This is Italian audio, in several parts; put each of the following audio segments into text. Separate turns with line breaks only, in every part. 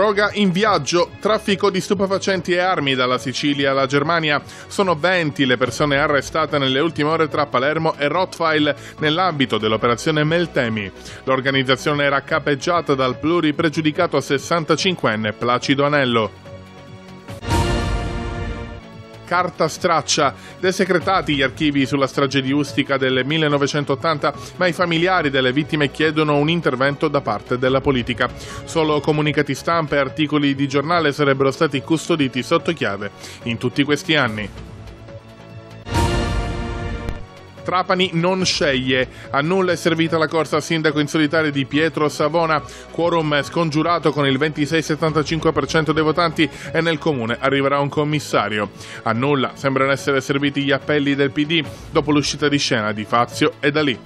Droga in viaggio, traffico di stupefacenti e armi dalla Sicilia alla Germania. Sono 20 le persone arrestate nelle ultime ore tra Palermo e Rottweil nell'ambito dell'operazione Meltemi. L'organizzazione era capeggiata dal pluripregiudicato 65enne Placido Anello carta straccia. Desecretati gli archivi sulla strage di Ustica del 1980, ma i familiari delle vittime chiedono un intervento da parte della politica. Solo comunicati stampa e articoli di giornale sarebbero stati custoditi sotto chiave in tutti questi anni. Trapani non sceglie. A nulla è servita la corsa al sindaco in solitaria di Pietro Savona. Quorum scongiurato con il 26-75% dei votanti e nel comune arriverà un commissario. A nulla sembrano essere serviti gli appelli del PD dopo l'uscita di scena di Fazio e da lì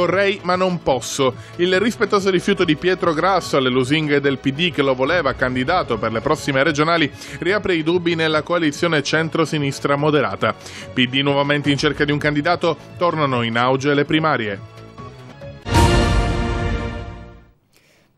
vorrei ma non posso. Il rispettoso rifiuto di Pietro Grasso alle lusinghe del PD che lo voleva candidato per le prossime regionali riapre i dubbi nella coalizione centro-sinistra moderata. PD nuovamente in cerca di un candidato, tornano in auge le primarie.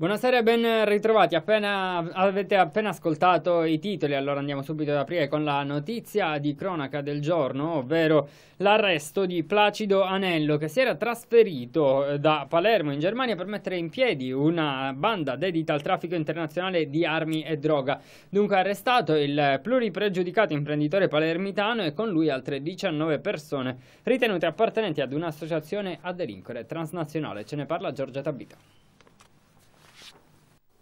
Buonasera e ben ritrovati. Appena, avete appena ascoltato i titoli, allora andiamo subito ad aprire con la notizia di cronaca del giorno, ovvero l'arresto di Placido Anello che si era trasferito eh, da Palermo in Germania per mettere in piedi una banda dedita al traffico internazionale di armi e droga. Dunque arrestato il pluripregiudicato imprenditore palermitano e con lui altre 19 persone ritenute appartenenti ad un'associazione a delinquere transnazionale. Ce ne parla Giorgia Tabita.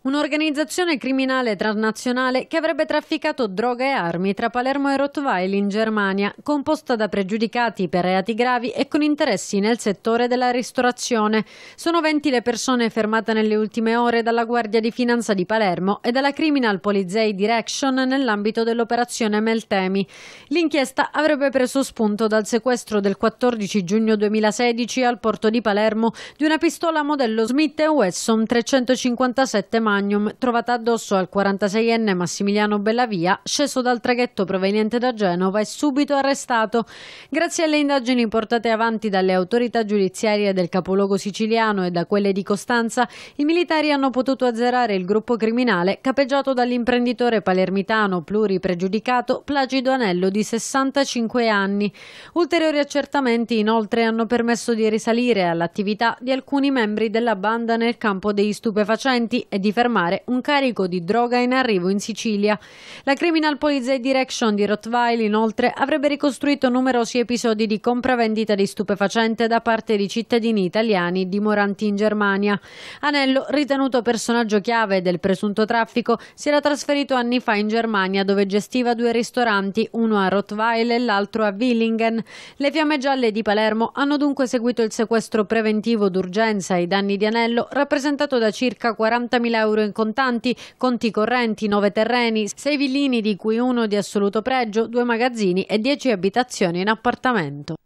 Un'organizzazione criminale transnazionale che avrebbe trafficato droga e armi tra Palermo e Rottweil in Germania, composta da pregiudicati per reati gravi e con interessi nel settore della ristorazione. Sono 20 le persone fermate nelle ultime ore dalla Guardia di Finanza di Palermo e dalla Criminal Polizei Direction nell'ambito dell'operazione Meltemi. L'inchiesta avrebbe preso spunto dal sequestro del 14 giugno 2016 al porto di Palermo di una pistola modello Smith Wesson 357 Mark Magnum trovata addosso al 46enne Massimiliano Bellavia, sceso dal traghetto proveniente da Genova e subito arrestato. Grazie alle indagini portate avanti dalle autorità giudiziarie del capoluogo siciliano e da quelle di Costanza, i militari hanno potuto azzerare il gruppo criminale capeggiato dall'imprenditore palermitano pluripregiudicato Placido Anello di 65 anni. Ulteriori accertamenti inoltre hanno permesso di risalire all'attività di alcuni membri della banda nel campo dei stupefacenti e di fermare un carico di droga in arrivo in Sicilia. La Criminal Police Direction di Rottweil inoltre avrebbe ricostruito numerosi episodi di compravendita di stupefacente da parte di cittadini italiani dimoranti in Germania. Anello, ritenuto personaggio chiave del presunto traffico, si era trasferito anni fa in Germania dove gestiva due ristoranti, uno a Rottweil e l'altro a Willingen. Le fiamme gialle di Palermo hanno dunque seguito il sequestro preventivo d'urgenza ai danni di Anello rappresentato da circa 40.000 euro euro in contanti, conti correnti, 9 terreni, 6 villini di cui uno di assoluto pregio, 2 magazzini e 10 abitazioni in appartamento.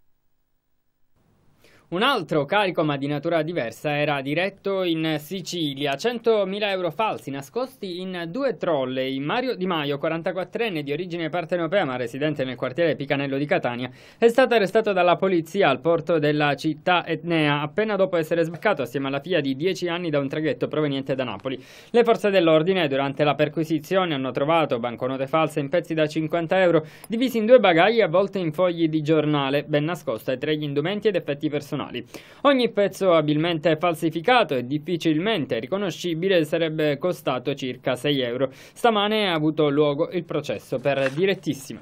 Un altro carico, ma di natura diversa, era diretto in Sicilia. 100.000 euro falsi nascosti in due trolley. Mario Di Maio, 44enne di origine partenopea ma residente nel quartiere Picanello di Catania, è stato arrestato dalla polizia al porto della città etnea appena dopo essere sbarcato assieme alla figlia di 10 anni da un traghetto proveniente da Napoli. Le forze dell'ordine durante la perquisizione hanno trovato banconote false in pezzi da 50 euro divisi in due bagagli avvolte in fogli di giornale, ben nascoste tra gli indumenti ed effetti personali nazionali. Ogni pezzo abilmente falsificato e difficilmente riconoscibile sarebbe costato circa 6 euro. Stamane ha avuto luogo il processo per direttissima.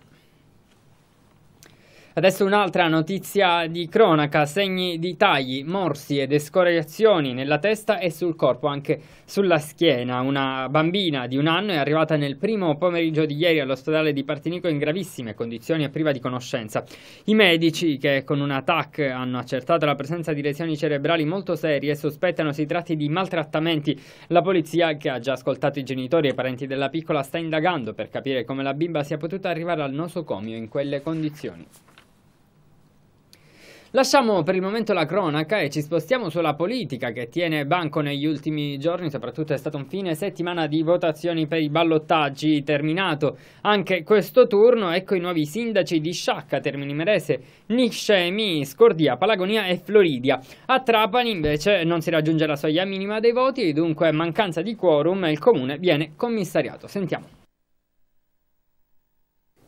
Adesso un'altra notizia di cronaca, segni di tagli, morsi ed escoriazioni nella testa e sul corpo, anche sulla schiena. Una bambina di un anno è arrivata nel primo pomeriggio di ieri all'ospedale di Partinico in gravissime condizioni e priva di conoscenza. I medici, che con un TAC hanno accertato la presenza di lesioni cerebrali molto serie, sospettano si tratti di maltrattamenti. La polizia, che ha già ascoltato i genitori e i parenti della piccola, sta indagando per capire come la bimba sia potuta arrivare al nosocomio in quelle condizioni. Lasciamo per il momento la cronaca e ci spostiamo sulla politica che tiene banco negli ultimi giorni, soprattutto è stato un fine settimana di votazioni per i ballottaggi terminato. Anche questo turno ecco i nuovi sindaci di Sciacca, Termini Merese, Niscemi, Scordia, Palagonia e Floridia. A Trapani invece non si raggiunge la soglia minima dei voti, e dunque mancanza di quorum e il comune viene commissariato. Sentiamo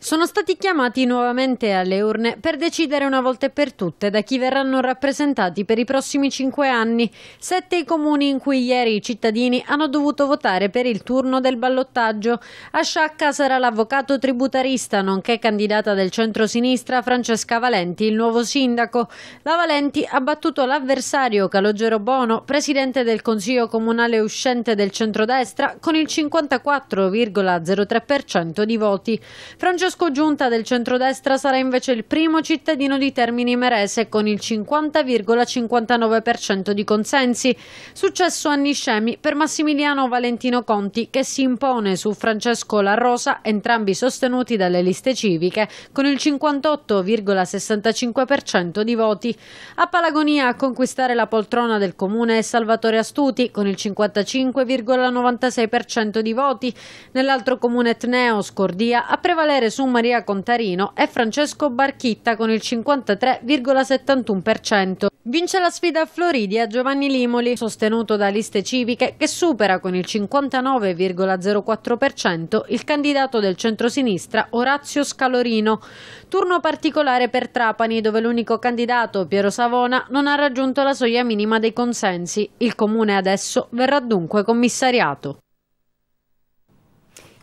sono stati chiamati nuovamente alle urne per decidere una volta e per tutte da chi verranno rappresentati per i prossimi cinque anni. Sette i comuni in cui ieri i cittadini hanno dovuto votare per il turno del ballottaggio. A Sciacca sarà l'avvocato tributarista, nonché candidata del centro-sinistra Francesca Valenti, il nuovo sindaco. La Valenti ha battuto l'avversario Calogero Bono, presidente del Consiglio Comunale uscente del centrodestra, con il 54,03% di voti. Francesca Francesco Giunta del centrodestra sarà invece il primo cittadino di Termini Merese con il 50,59% di consensi. Successo a Niscemi per Massimiliano Valentino Conti che si impone su Francesco La Rosa, entrambi sostenuti dalle liste civiche, con il 58,65% di voti. A Palagonia a conquistare la poltrona del comune è Salvatore Astuti con il 55,96% di voti. Nell'altro comune Etneo, Scordia, a prevalere su Maria Contarino e Francesco Barchitta con il 53,71%. Vince la sfida a Floridia Giovanni Limoli, sostenuto da liste civiche, che supera con il 59,04% il candidato del centrosinistra Orazio Scalorino. Turno particolare per Trapani, dove l'unico candidato, Piero Savona, non ha raggiunto la soglia minima dei consensi. Il comune adesso verrà dunque commissariato.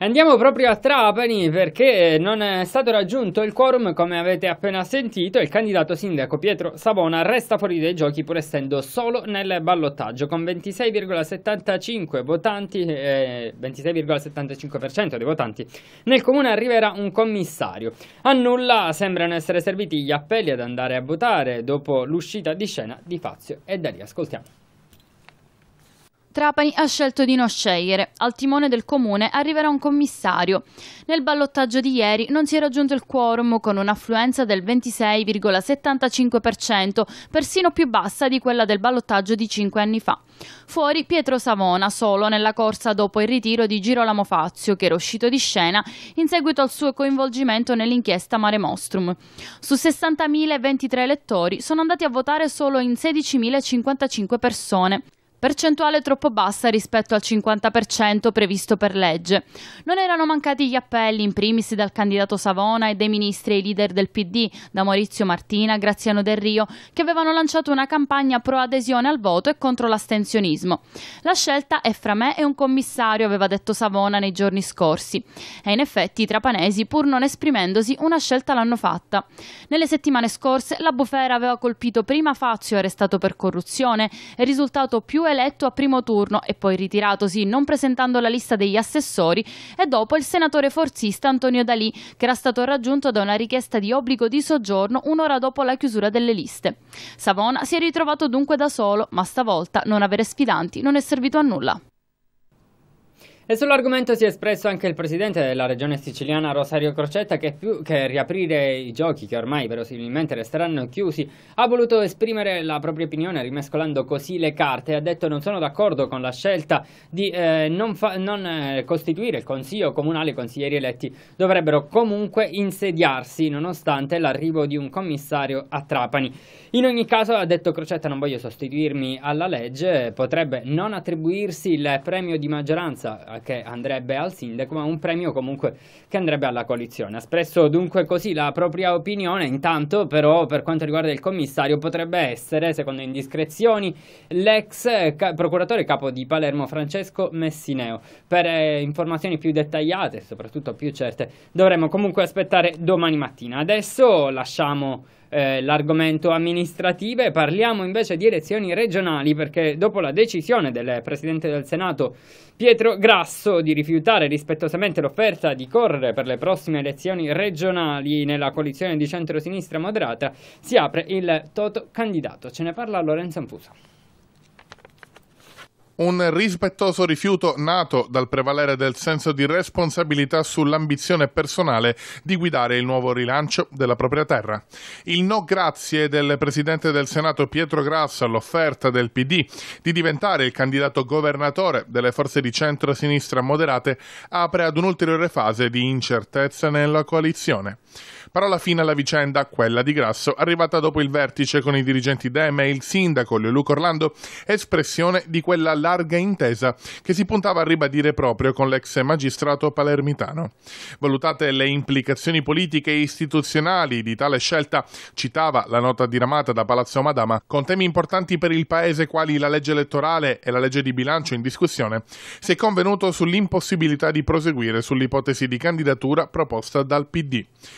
Andiamo
proprio a Trapani perché non è stato raggiunto il quorum, come avete appena sentito, il candidato sindaco Pietro Savona resta fuori dai giochi pur essendo solo nel ballottaggio con 26,75 votanti, eh, 26,75% dei votanti. Nel comune arriverà un commissario. A nulla sembrano essere serviti gli appelli ad andare a votare dopo l'uscita di scena di Fazio e da lì ascoltiamo.
Trapani ha scelto di non scegliere. Al timone del comune arriverà un commissario. Nel ballottaggio di ieri non si è raggiunto il quorum con un'affluenza del 26,75%, persino più bassa di quella del ballottaggio di cinque anni fa. Fuori Pietro Savona solo nella corsa dopo il ritiro di Girolamo Fazio, che era uscito di scena in seguito al suo coinvolgimento nell'inchiesta Mare Mostrum. Su 60.023 elettori sono andati a votare solo in 16.055 persone percentuale troppo bassa rispetto al 50% previsto per legge. Non erano mancati gli appelli, in primis dal candidato Savona e dai ministri e i leader del PD, da Maurizio Martina, Graziano Del Rio, che avevano lanciato una campagna pro adesione al voto e contro l'astensionismo. La scelta è fra me e un commissario, aveva detto Savona nei giorni scorsi. E in effetti i trapanesi, pur non esprimendosi, una scelta l'hanno fatta. Nelle settimane scorse la bufera aveva colpito prima Fazio arrestato per corruzione e risultato più eletto a primo turno e poi ritiratosi non presentando la lista degli assessori e dopo il senatore forzista Antonio Dalì che era stato raggiunto da una richiesta di obbligo di soggiorno un'ora dopo la chiusura delle liste. Savona si è ritrovato dunque da solo ma stavolta non avere sfidanti non è servito a nulla.
E sull'argomento si è espresso anche il presidente della regione siciliana Rosario Crocetta che più che riaprire i giochi che ormai verosimilmente resteranno chiusi ha voluto esprimere la propria opinione rimescolando così le carte e ha detto non sono d'accordo con la scelta di eh, non, non eh, costituire il consiglio comunale i consiglieri eletti dovrebbero comunque insediarsi nonostante l'arrivo di un commissario a Trapani. In ogni caso ha detto Crocetta non voglio sostituirmi alla legge potrebbe non attribuirsi il premio di maggioranza a che andrebbe al sindaco, ma un premio comunque che andrebbe alla coalizione. Ha espresso dunque così la propria opinione, intanto però per quanto riguarda il commissario potrebbe essere, secondo indiscrezioni, l'ex ca procuratore capo di Palermo Francesco Messineo. Per eh, informazioni più dettagliate, soprattutto più certe, dovremo comunque aspettare domani mattina. Adesso lasciamo eh, l'argomento amministrativo e parliamo invece di elezioni regionali perché dopo la decisione del Presidente del Senato Pietro Grasso di rifiutare rispettosamente l'offerta di correre per le prossime elezioni regionali nella coalizione di centro-sinistra moderata si apre il toto candidato. Ce ne parla Lorenzo Anfuso.
Un rispettoso rifiuto nato dal prevalere del senso di responsabilità sull'ambizione personale di guidare il nuovo rilancio della propria terra. Il no grazie del Presidente del Senato Pietro Grasso all'offerta del PD di diventare il candidato governatore delle forze di centro-sinistra moderate apre ad un'ulteriore fase di incertezza nella coalizione. Parola fine alla vicenda, quella di Grasso, arrivata dopo il vertice con i dirigenti Dem e il sindaco Leoluco Orlando, espressione di quella larga intesa che si puntava a ribadire proprio con l'ex magistrato palermitano. Valutate le implicazioni politiche e istituzionali di tale scelta, citava la nota diramata da Palazzo Madama, con temi importanti per il Paese quali la legge elettorale e la legge di bilancio in discussione, si è convenuto sull'impossibilità di proseguire sull'ipotesi di candidatura proposta dal PD.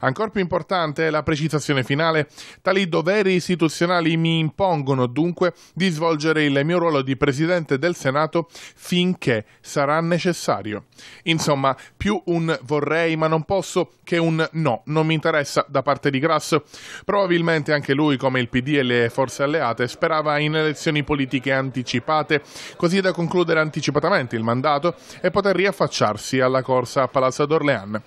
Ancora più importante è la precisazione finale. Tali doveri istituzionali mi impongono dunque di svolgere il mio ruolo di Presidente del Senato finché sarà necessario. Insomma, più un vorrei ma non posso che un no, non mi interessa da parte di Grasso. Probabilmente anche lui, come il PD e le forze alleate, sperava in elezioni politiche anticipate, così da concludere anticipatamente il mandato e poter riaffacciarsi alla corsa a Palazzo d'Orléans.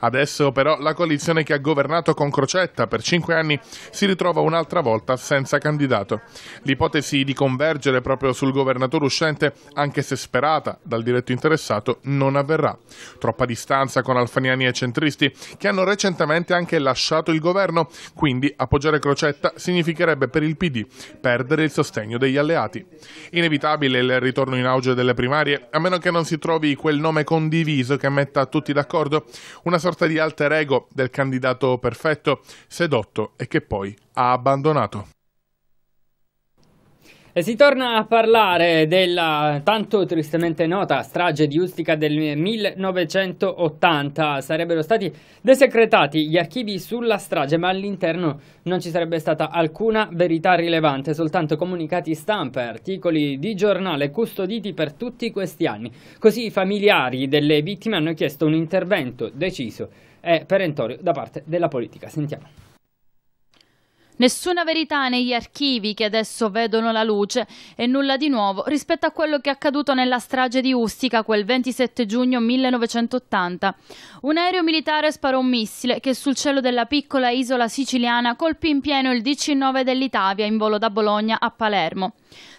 Adesso però la coalizione coalizione che ha governato con Crocetta per cinque anni si ritrova un'altra volta senza candidato. L'ipotesi di convergere proprio sul governatore uscente, anche se sperata dal diretto interessato, non avverrà. Troppa distanza con alfaniani e centristi che hanno recentemente anche lasciato il governo, quindi appoggiare Crocetta significherebbe per il PD perdere il sostegno degli alleati. Inevitabile il ritorno in auge delle primarie, a meno che non si trovi quel nome condiviso che metta tutti d'accordo, una sorta di alter ego del candidato candidato perfetto, sedotto e che poi ha abbandonato. E si torna a parlare
della tanto tristemente nota strage di Ustica del 1980. Sarebbero stati desecretati gli archivi sulla strage, ma all'interno non ci sarebbe stata alcuna verità rilevante, soltanto comunicati stampa e articoli di giornale custoditi per tutti questi anni. Così i familiari delle vittime hanno chiesto un intervento deciso è perentorio da parte della politica. Sentiamo.
Nessuna verità negli archivi che adesso vedono la luce e nulla di nuovo rispetto a quello che è accaduto nella strage di Ustica quel 27 giugno 1980. Un aereo militare sparò un missile che sul cielo della piccola isola siciliana colpì in pieno il 19 dell'Italia in volo da Bologna a Palermo.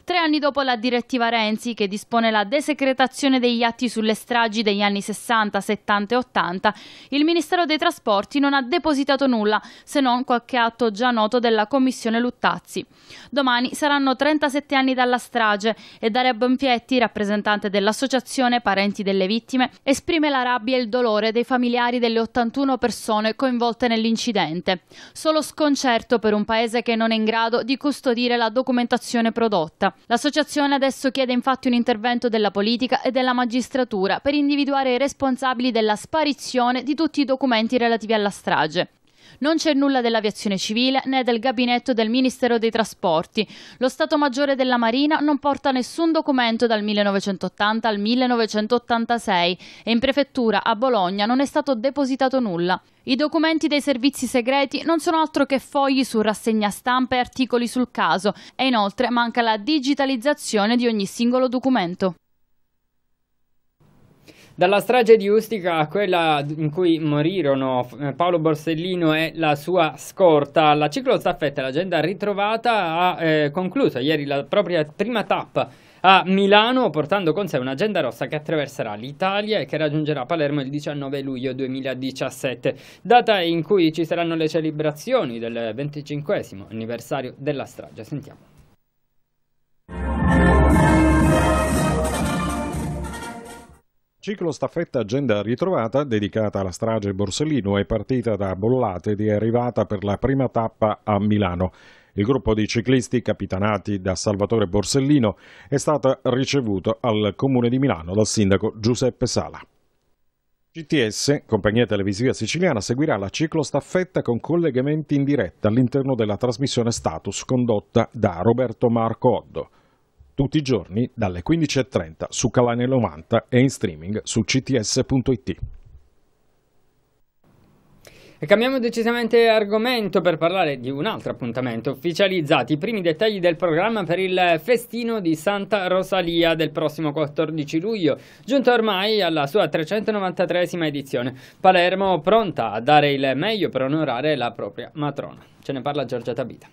Tre anni dopo la direttiva Renzi, che dispone la desecretazione degli atti sulle stragi degli anni 60, 70 e 80, il Ministero dei Trasporti non ha depositato nulla, se non qualche atto già noto della Commissione Luttazzi. Domani saranno 37 anni dalla strage e Daria Bonfietti, rappresentante dell'associazione Parenti delle Vittime, esprime la rabbia e il dolore dei familiari delle 81 persone coinvolte nell'incidente. Solo sconcerto per un paese che non è in grado di custodire la documentazione prodotta. L'associazione adesso chiede infatti un intervento della politica e della magistratura per individuare i responsabili della sparizione di tutti i documenti relativi alla strage. Non c'è nulla dell'aviazione civile né del gabinetto del Ministero dei Trasporti. Lo Stato Maggiore della Marina non porta nessun documento dal 1980 al 1986 e in prefettura a Bologna non è stato depositato nulla. I documenti dei servizi segreti non sono altro che fogli su rassegna stampa e articoli sul caso e inoltre manca la digitalizzazione di ogni singolo documento.
Dalla strage di Ustica a quella in cui morirono eh, Paolo Borsellino e la sua scorta, la ciclostaffetta, l'agenda ritrovata, ha eh, concluso ieri la propria prima tappa a Milano portando con sé un'agenda rossa che attraverserà l'Italia e che raggiungerà Palermo il 19 luglio 2017, data in cui ci saranno le celebrazioni del 25 anniversario della strage. Sentiamo.
Ciclo staffetta agenda ritrovata, dedicata alla strage Borsellino, è partita da Bollate ed è arrivata per la prima tappa a Milano. Il gruppo di ciclisti capitanati da Salvatore Borsellino è stato ricevuto al Comune di Milano dal sindaco Giuseppe Sala. CTS, compagnia televisiva siciliana, seguirà la ciclostaffetta con collegamenti in diretta all'interno della trasmissione Status condotta da Roberto Marco Oddo tutti i giorni dalle 15.30 su Canale 90 e in streaming su cts.it.
E cambiamo decisamente argomento per parlare di un altro appuntamento. Ufficializzati i primi dettagli del programma per il festino di Santa Rosalia del prossimo 14 luglio, giunto ormai alla sua 393esima edizione. Palermo pronta a dare il meglio per onorare la propria matrona. Ce ne parla Giorgia Tabita.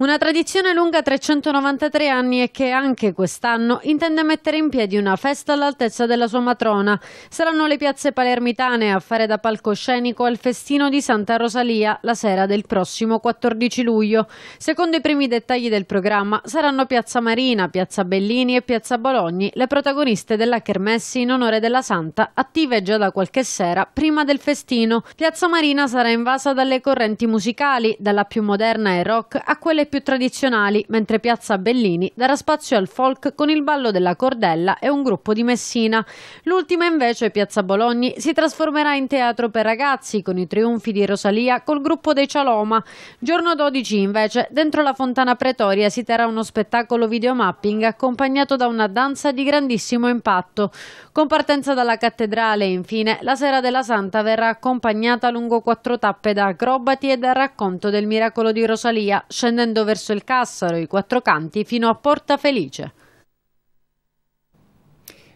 Una tradizione lunga 393 anni e che anche quest'anno intende mettere in piedi una festa all'altezza della sua matrona. Saranno le piazze palermitane a fare da palcoscenico al festino di Santa Rosalia la sera del prossimo 14 luglio. Secondo i primi dettagli del programma saranno Piazza Marina, Piazza Bellini e Piazza Bologni le protagoniste della Kermessi in onore della Santa, attive già da qualche sera prima del festino. Piazza Marina sarà invasa dalle correnti musicali, dalla più moderna e rock a quelle più più tradizionali, mentre Piazza Bellini darà spazio al folk con il ballo della cordella e un gruppo di Messina. L'ultima invece, Piazza Bologna, si trasformerà in teatro per ragazzi con i trionfi di Rosalia col gruppo dei Cialoma. Giorno 12 invece, dentro la Fontana Pretoria si terrà uno spettacolo videomapping accompagnato da una danza di grandissimo impatto. Con partenza dalla cattedrale, infine, la Sera della Santa verrà accompagnata lungo quattro tappe da acrobati e dal racconto del miracolo di Rosalia, scendendo verso il Cassaro, i quattro canti fino a Porta Felice.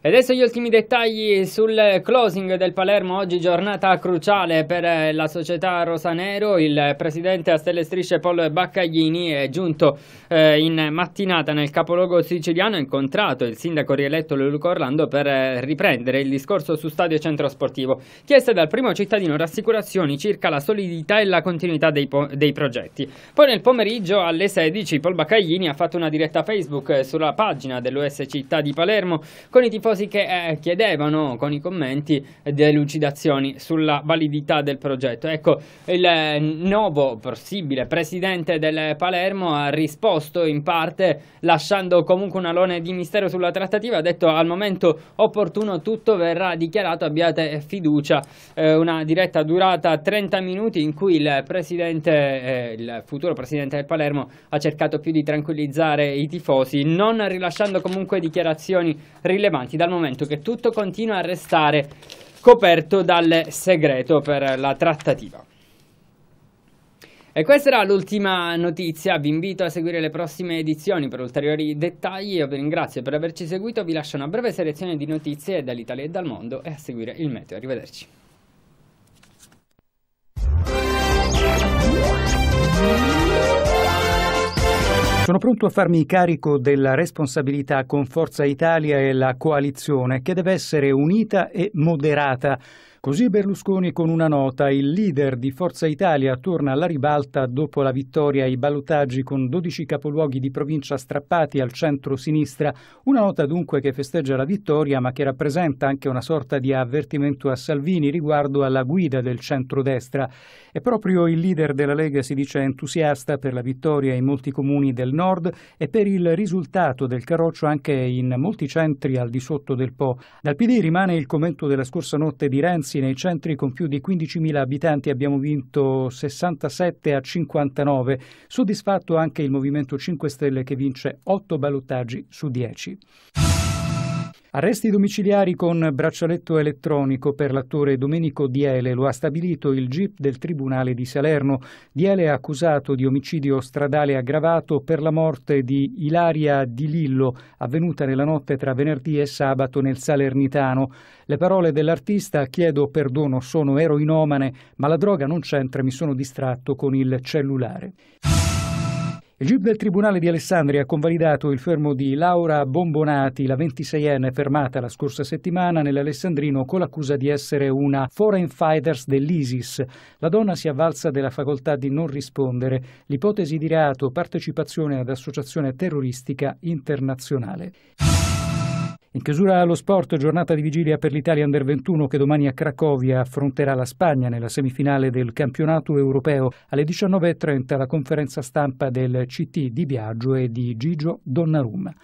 E adesso gli ultimi dettagli sul closing del Palermo, oggi giornata cruciale per eh, la società Rosanero, il presidente a stelle strisce Paolo Baccaglini è giunto eh, in mattinata nel capoluogo siciliano, ha incontrato il sindaco rieletto Luca Orlando per eh, riprendere il discorso su stadio centro sportivo, chieste dal primo cittadino rassicurazioni circa la solidità e la continuità dei, dei progetti. Poi nel pomeriggio alle 16 Paolo Baccaglini ha fatto una diretta Facebook sulla pagina dell'US Città di Palermo con i tifosi numerosi che eh, chiedevano con i commenti delucidazioni sulla validità del progetto. Ecco, il eh, nuovo possibile presidente del Palermo ha risposto in parte lasciando comunque un alone di mistero sulla trattativa, ha detto al momento opportuno tutto verrà dichiarato, abbiate fiducia, eh, una diretta durata 30 minuti in cui il presidente, eh, il futuro presidente del Palermo ha cercato più di tranquillizzare i tifosi, non rilasciando comunque dichiarazioni rilevanti dal momento che tutto continua a restare coperto dal segreto per la trattativa. E questa era l'ultima notizia, vi invito a seguire le prossime edizioni per ulteriori dettagli, io vi ringrazio per averci seguito, vi lascio una breve selezione di notizie dall'Italia e dal mondo e a seguire il meteo, arrivederci.
Sono pronto a farmi carico della responsabilità con Forza Italia e la coalizione, che deve essere unita e moderata Così Berlusconi con una nota, il leader di Forza Italia torna alla ribalta dopo la vittoria ai ballottaggi con 12 capoluoghi di provincia strappati al centro-sinistra, una nota dunque che festeggia la vittoria ma che rappresenta anche una sorta di avvertimento a Salvini riguardo alla guida del centro-destra. E proprio il leader della Lega si dice entusiasta per la vittoria in molti comuni del nord e per il risultato del carroccio anche in molti centri al di sotto del Po. Dal PD rimane il commento della scorsa notte di Renzi riflessi nei centri con più di 15.000 abitanti abbiamo vinto 67 a 59, soddisfatto anche il Movimento 5 Stelle che vince 8 ballottaggi su 10. Arresti domiciliari con braccialetto elettronico per l'attore Domenico Diele, lo ha stabilito il GIP del Tribunale di Salerno. Diele è accusato di omicidio stradale aggravato per la morte di Ilaria Di Lillo, avvenuta nella notte tra venerdì e sabato nel Salernitano. Le parole dell'artista chiedo perdono, sono eroinomane, ma la droga non c'entra, mi sono distratto con il cellulare. Il GIP del Tribunale di Alessandria ha convalidato il fermo di Laura Bombonati, la 26enne fermata la scorsa settimana nell'Alessandrino con l'accusa di essere una foreign fighters dell'ISIS. La donna si avvalsa della facoltà di non rispondere, l'ipotesi di reato partecipazione ad associazione terroristica internazionale. In chiusura allo sport, giornata di vigilia per l'Italia Under 21 che domani a Cracovia affronterà la Spagna nella semifinale del campionato europeo. Alle 19.30 la conferenza stampa del CT di Biagio e di Gigio Donnarumma.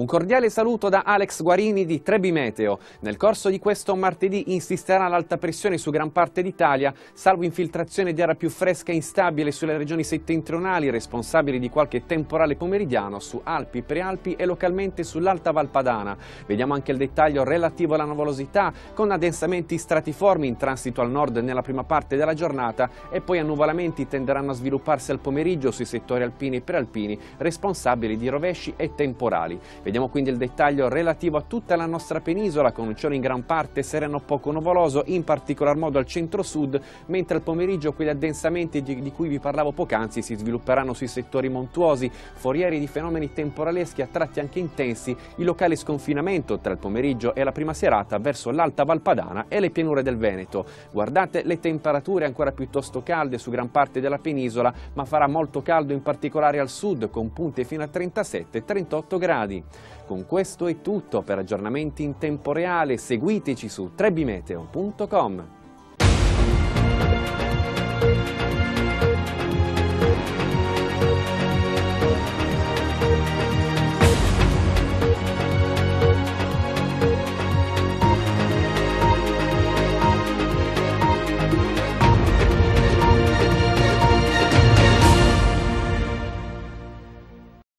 Un cordiale saluto da Alex Guarini di Trebi Meteo. Nel corso di questo martedì insisterà l'alta pressione su gran parte d'Italia, salvo infiltrazione di aria più fresca e instabile sulle regioni settentrionali, responsabili di qualche temporale pomeridiano su Alpi, Prealpi e localmente sull'Alta Valpadana. Vediamo anche il dettaglio relativo alla nuvolosità, con addensamenti stratiformi in transito al nord nella prima parte della giornata e poi annuvolamenti tenderanno a svilupparsi al pomeriggio sui settori alpini e prealpini, responsabili di rovesci e temporali. Vediamo quindi il dettaglio relativo a tutta la nostra penisola con un cielo in gran parte sereno poco nuvoloso, in particolar modo al centro-sud, mentre al pomeriggio quegli addensamenti di, di cui vi parlavo poc'anzi si svilupperanno sui settori montuosi, forieri di fenomeni temporaleschi a tratti anche intensi, il locale sconfinamento tra il pomeriggio e la prima serata verso l'alta Valpadana e le pianure del Veneto. Guardate le temperature ancora piuttosto calde su gran parte della penisola, ma farà molto caldo in particolare al sud con punte fino a 37-38 gradi. Con questo è tutto, per aggiornamenti in tempo reale seguiteci su trebimeteo.com.